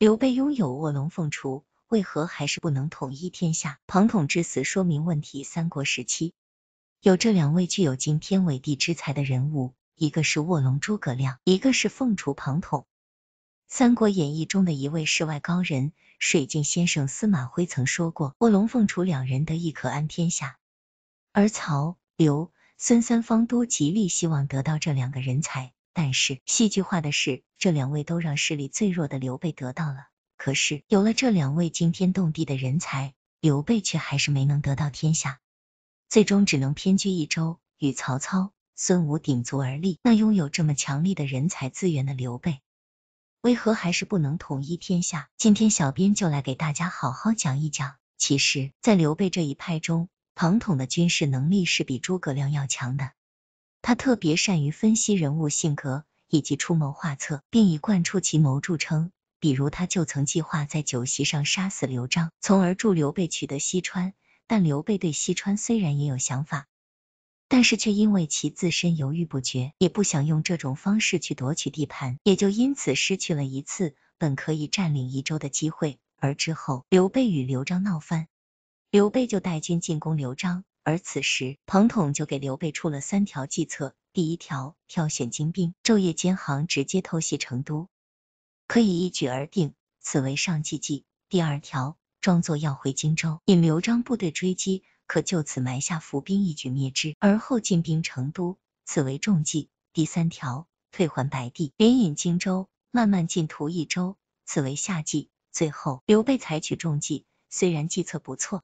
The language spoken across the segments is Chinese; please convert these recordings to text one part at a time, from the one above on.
刘备拥有卧龙凤雏，为何还是不能统一天下？庞统之死说明问题。三国时期有这两位具有惊天伟地之才的人物，一个是卧龙诸葛亮，一个是凤雏庞统。《三国演义》中的一位世外高人水镜先生司马徽曾说过，卧龙凤雏两人得，一可安天下。而曹、刘、孙三方都极力希望得到这两个人才。但是戏剧化的是，这两位都让势力最弱的刘备得到了。可是有了这两位惊天动地的人才，刘备却还是没能得到天下，最终只能偏居益州，与曹操、孙吴鼎足而立。那拥有这么强力的人才资源的刘备，为何还是不能统一天下？今天小编就来给大家好好讲一讲。其实，在刘备这一派中，庞统的军事能力是比诸葛亮要强的。他特别善于分析人物性格以及出谋划策，并以贯出其谋著称。比如，他就曾计划在酒席上杀死刘璋，从而助刘备取得西川。但刘备对西川虽然也有想法，但是却因为其自身犹豫不决，也不想用这种方式去夺取地盘，也就因此失去了一次本可以占领益州的机会。而之后，刘备与刘璋闹翻，刘备就带军进攻刘璋。而此时，庞统就给刘备出了三条计策。第一条，挑选精兵，昼夜兼行，直接偷袭成都，可以一举而定，此为上计计。第二条，装作要回荆州，引刘璋部队追击，可就此埋下伏兵，一举灭之，而后进兵成都，此为重计。第三条，退还白帝，连引荆州，慢慢进图益州，此为下计。最后，刘备采取重计，虽然计策不错，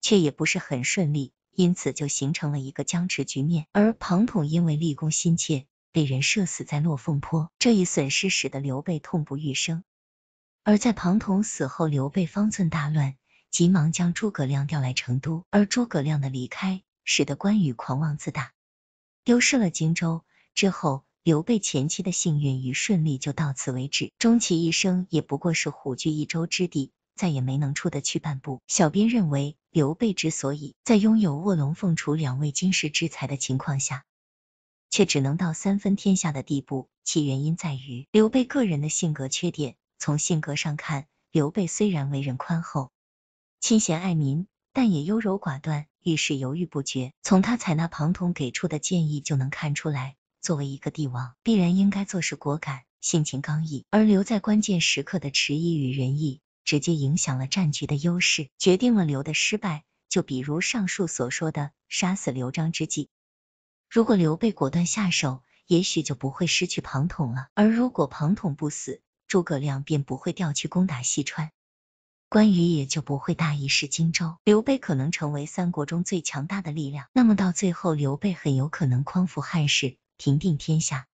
却也不是很顺利。因此就形成了一个僵持局面，而庞统因为立功心切，被人射死在落凤坡，这一损失使得刘备痛不欲生。而在庞统死后，刘备方寸大乱，急忙将诸葛亮调来成都，而诸葛亮的离开，使得关羽狂妄自大，丢失了荆州。之后，刘备前期的幸运与顺利就到此为止，终其一生也不过是虎踞一州之地。再也没能出得去半步。小编认为，刘备之所以在拥有卧龙凤雏两位经世之才的情况下，却只能到三分天下的地步，其原因在于刘备个人的性格缺点。从性格上看，刘备虽然为人宽厚、亲贤爱民，但也优柔寡断，遇事犹豫不决。从他采纳庞统给出的建议就能看出来，作为一个帝王，必然应该做事果敢、性情刚毅，而留在关键时刻的迟疑与仁义。直接影响了战局的优势，决定了刘的失败。就比如上述所说的杀死刘璋之计，如果刘备果断下手，也许就不会失去庞统了；而如果庞统不死，诸葛亮便不会调去攻打西川，关羽也就不会大意失荆州，刘备可能成为三国中最强大的力量。那么到最后，刘备很有可能匡扶汉室，平定天下。